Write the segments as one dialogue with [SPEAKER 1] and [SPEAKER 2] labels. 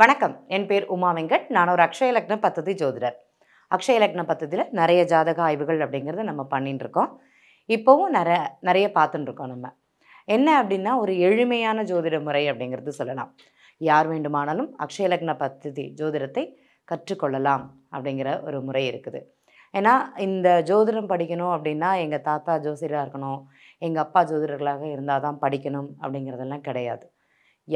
[SPEAKER 1] வணக்கம் என் பேர் உமா வெங்கட் நான் ஒரு அக்ஷய லக்ன பத்ததி ஜோதிடர் அக்ஷய லக்ன பத்ததியில் நிறைய ஜாதக ஆய்வுகள் அப்படிங்கிறத நம்ம பண்ணிட்டு இருக்கோம் இப்போவும் நிறைய நிறைய பார்த்துட்டுருக்கோம் நம்ம என்ன அப்படின்னா ஒரு எளிமையான ஜோதிட முறை அப்படிங்கிறது சொல்லலாம் யார் வேண்டுமானாலும் அக்ஷய லக்ன பத்ததி ஜோதிடத்தை கற்றுக்கொள்ளலாம் அப்படிங்கிற ஒரு முறை இருக்குது ஏன்னா இந்த ஜோதிடம் படிக்கணும் அப்படின்னா எங்கள் தாத்தா ஜோசியராக இருக்கணும் எங்கள் அப்பா ஜோதிடர்களாக இருந்தால் தான் படிக்கணும் அப்படிங்கிறதெல்லாம் கிடையாது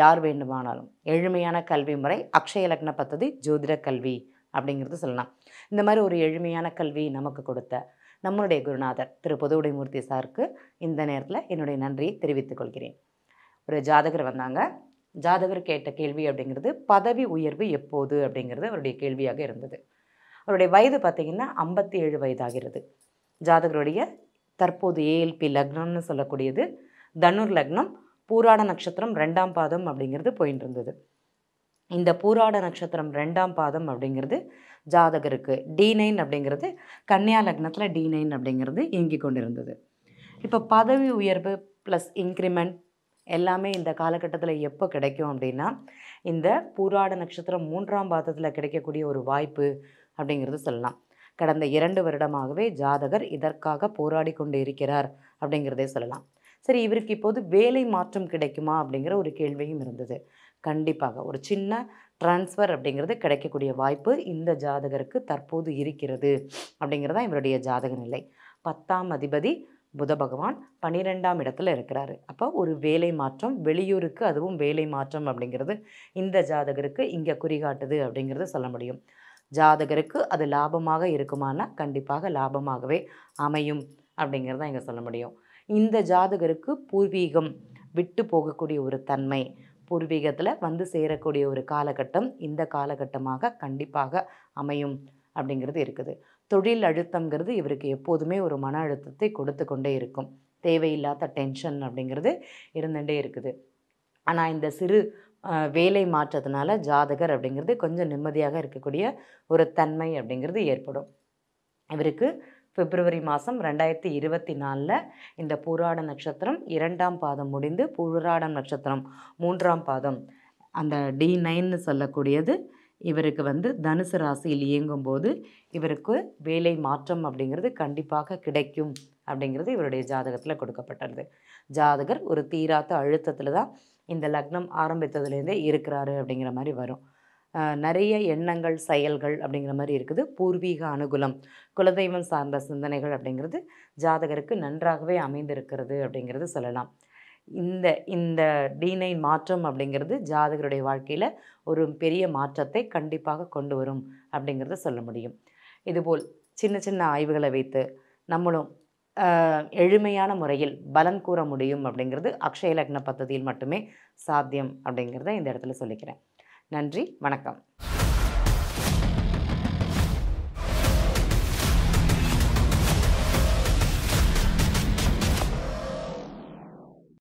[SPEAKER 1] யார் வேண்டுமானாலும் எளிமையான கல்வி முறை அக்ஷய லக்ன பத்ததி ஜோதிட கல்வி அப்படிங்கிறது சொல்லலாம் இந்த மாதிரி ஒரு எளிமையான கல்வி நமக்கு கொடுத்த நம்மளுடைய குருநாதர் திரு உடைமூர்த்தி சாருக்கு இந்த நேரத்தில் என்னுடைய நன்றியை தெரிவித்துக் கொள்கிறேன் ஒரு ஜாதகர் வந்தாங்க ஜாதகர் கேட்ட கேள்வி அப்படிங்கிறது பதவி உயர்வு எப்போது அப்படிங்கிறது அவருடைய கேள்வியாக இருந்தது அவருடைய வயது பார்த்திங்கன்னா ஐம்பத்தி ஏழு வயதாகிறது ஜாதகருடைய தற்போது ஏஎல்பி லக்னம்னு சொல்லக்கூடியது தனுர் லக்னம் பூராட நட்சத்திரம் ரெண்டாம் பாதம் அப்படிங்கிறது போயின்னு இருந்தது இந்த பூராட நட்சத்திரம் ரெண்டாம் பாதம் அப்படிங்கிறது ஜாதகருக்கு டி நைன் அப்படிங்கிறது கன்னியா லக்னத்தில் டி நைன் அப்படிங்கிறது இயங்கி கொண்டிருந்தது இப்போ பதவி உயர்வு ப்ளஸ் இன்க்ரிமெண்ட் எல்லாமே இந்த காலகட்டத்தில் எப்போ கிடைக்கும் அப்படின்னா இந்த பூராட நட்சத்திரம் மூன்றாம் பாதத்தில் கிடைக்கக்கூடிய ஒரு வாய்ப்பு அப்படிங்கிறது சொல்லலாம் கடந்த இரண்டு வருடமாகவே ஜாதகர் இதற்காக போராடி கொண்டு இருக்கிறார் அப்படிங்கிறதே சொல்லலாம் சரி இவருக்கு இப்போது வேலை மாற்றம் கிடைக்குமா அப்படிங்கிற ஒரு கேள்வியும் இருந்தது கண்டிப்பாக ஒரு சின்ன டிரான்ஸ்ஃபர் அப்படிங்கிறது கிடைக்கக்கூடிய வாய்ப்பு இந்த ஜாதகருக்கு தற்போது இருக்கிறது அப்படிங்கிறது தான் இவருடைய ஜாதக நிலை பத்தாம் அதிபதி புத பகவான் பன்னிரெண்டாம் இடத்துல இருக்கிறாரு அப்போ ஒரு வேலை மாற்றம் வெளியூருக்கு அதுவும் வேலை மாற்றம் அப்படிங்கிறது இந்த ஜாதகருக்கு இங்கே குறிகாட்டுது அப்படிங்கிறது சொல்ல முடியும் ஜாதகருக்கு அது லாபமாக இருக்குமானா கண்டிப்பாக லாபமாகவே அமையும் அப்படிங்கிறத இங்கே சொல்ல முடியும் இந்த ஜாதகருக்கு பூர்வீகம் விட்டு போகக்கூடிய ஒரு தன்மை பூர்வீகத்தில் வந்து சேரக்கூடிய ஒரு காலகட்டம் இந்த காலகட்டமாக கண்டிப்பாக அமையும் அப்படிங்கிறது இருக்குது தொழில் அழுத்தங்கிறது இவருக்கு எப்போதுமே ஒரு மன அழுத்தத்தை கொடுத்து கொண்டே இருக்கும் தேவையில்லாத டென்ஷன் அப்படிங்கிறது இருந்துகிட்டே இருக்குது ஆனால் இந்த சிறு வேலை மாற்றத்தினால ஜாதகர் அப்படிங்கிறது கொஞ்சம் நிம்மதியாக இருக்கக்கூடிய ஒரு தன்மை அப்படிங்கிறது ஏற்படும் இவருக்கு பிப்ரவரி மாதம் ரெண்டாயிரத்தி இருபத்தி நாலில் இந்த பூராட நட்சத்திரம் இரண்டாம் பாதம் முடிந்து பூராட நட்சத்திரம் மூன்றாம் பாதம் அந்த டி நைன்னு சொல்லக்கூடியது இவருக்கு வந்து தனுசு ராசியில் இயங்கும் போது இவருக்கு வேலை மாற்றம் அப்படிங்கிறது கண்டிப்பாக கிடைக்கும் அப்படிங்கிறது இவருடைய ஜாதகத்தில் கொடுக்கப்பட்டது ஜாதகர் ஒரு தீராத்த அழுத்தத்தில் தான் இந்த லக்னம் ஆரம்பித்ததுலேருந்தே இருக்கிறாரு அப்படிங்கிற மாதிரி வரும் நிறைய எண்ணங்கள் செயல்கள் அப்படிங்கிற மாதிரி இருக்குது பூர்வீக அனுகூலம் குலதெய்வம் சார்ந்த சிந்தனைகள் அப்படிங்கிறது ஜாதகருக்கு நன்றாகவே அமைந்திருக்கிறது அப்படிங்கிறது சொல்லலாம் இந்த இந்த டீனை மாற்றம் அப்படிங்கிறது ஜாதகருடைய வாழ்க்கையில் ஒரு பெரிய மாற்றத்தை கண்டிப்பாக கொண்டு வரும் அப்படிங்கிறத சொல்ல முடியும் இதுபோல் சின்ன சின்ன ஆய்வுகளை வைத்து நம்மளும் எளிமையான முறையில் பலன் கூற முடியும் அப்படிங்கிறது அக்ஷய லக்ன பദ്ധதியில் மட்டுமே சாத்தியம் அப்படிங்கிறத இந்த இடத்துல சொல்லிக்கிறேன் நன்றி வணக்கம்